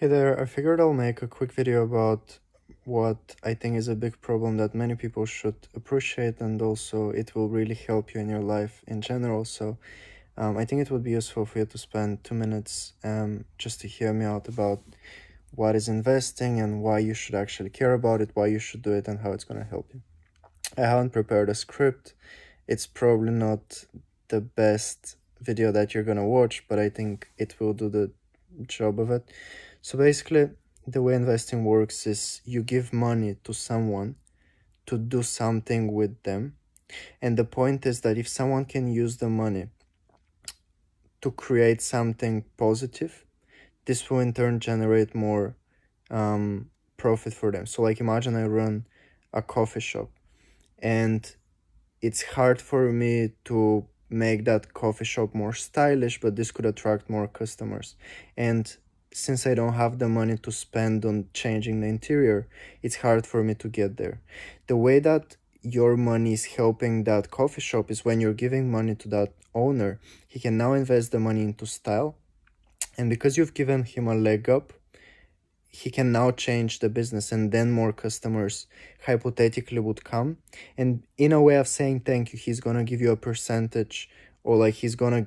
Hey there, I figured I'll make a quick video about what I think is a big problem that many people should appreciate and also it will really help you in your life in general. So um, I think it would be useful for you to spend two minutes um, just to hear me out about what is investing and why you should actually care about it, why you should do it and how it's going to help you. I haven't prepared a script. It's probably not the best video that you're going to watch, but I think it will do the job of it. So basically, the way investing works is you give money to someone to do something with them. And the point is that if someone can use the money to create something positive, this will in turn generate more um, profit for them. So, like, imagine I run a coffee shop and it's hard for me to make that coffee shop more stylish, but this could attract more customers. And since I don't have the money to spend on changing the interior, it's hard for me to get there. The way that your money is helping that coffee shop is when you're giving money to that owner, he can now invest the money into style. And because you've given him a leg up, he can now change the business and then more customers hypothetically would come. And in a way of saying thank you, he's gonna give you a percentage or like he's gonna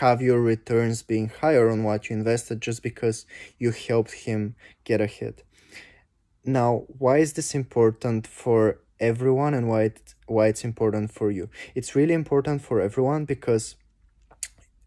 have your returns being higher on what you invested just because you helped him get ahead. Now, why is this important for everyone and why it, why it's important for you? It's really important for everyone because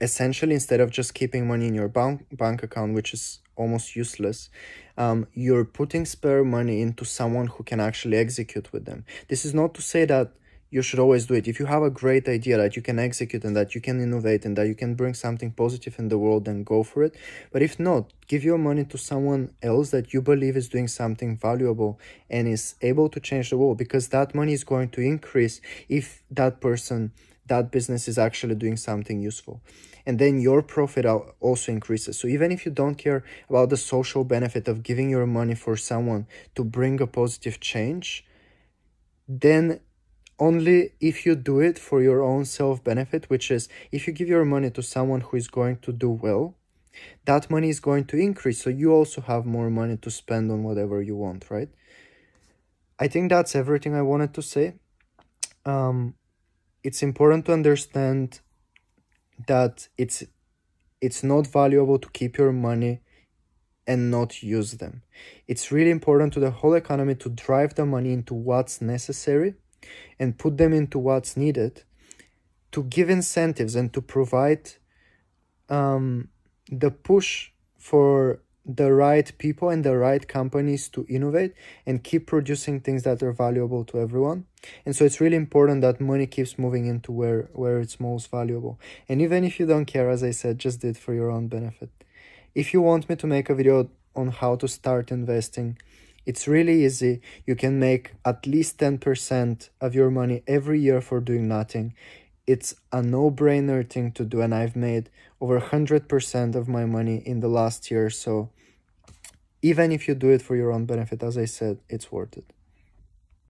essentially instead of just keeping money in your bank bank account which is almost useless um, you're putting spare money into someone who can actually execute with them this is not to say that you should always do it. If you have a great idea that you can execute and that you can innovate and that you can bring something positive in the world, then go for it. But if not, give your money to someone else that you believe is doing something valuable and is able to change the world because that money is going to increase if that person, that business is actually doing something useful and then your profit also increases. So even if you don't care about the social benefit of giving your money for someone to bring a positive change, then only if you do it for your own self benefit, which is if you give your money to someone who is going to do well, that money is going to increase. So you also have more money to spend on whatever you want, right? I think that's everything I wanted to say. Um, it's important to understand that it's it's not valuable to keep your money and not use them. It's really important to the whole economy to drive the money into what's necessary and put them into what's needed to give incentives and to provide um, the push for the right people and the right companies to innovate and keep producing things that are valuable to everyone and so it's really important that money keeps moving into where where it's most valuable and even if you don't care as i said just do it for your own benefit if you want me to make a video on how to start investing it's really easy. You can make at least 10% of your money every year for doing nothing. It's a no brainer thing to do, and I've made over 100% of my money in the last year. So, even if you do it for your own benefit, as I said, it's worth it.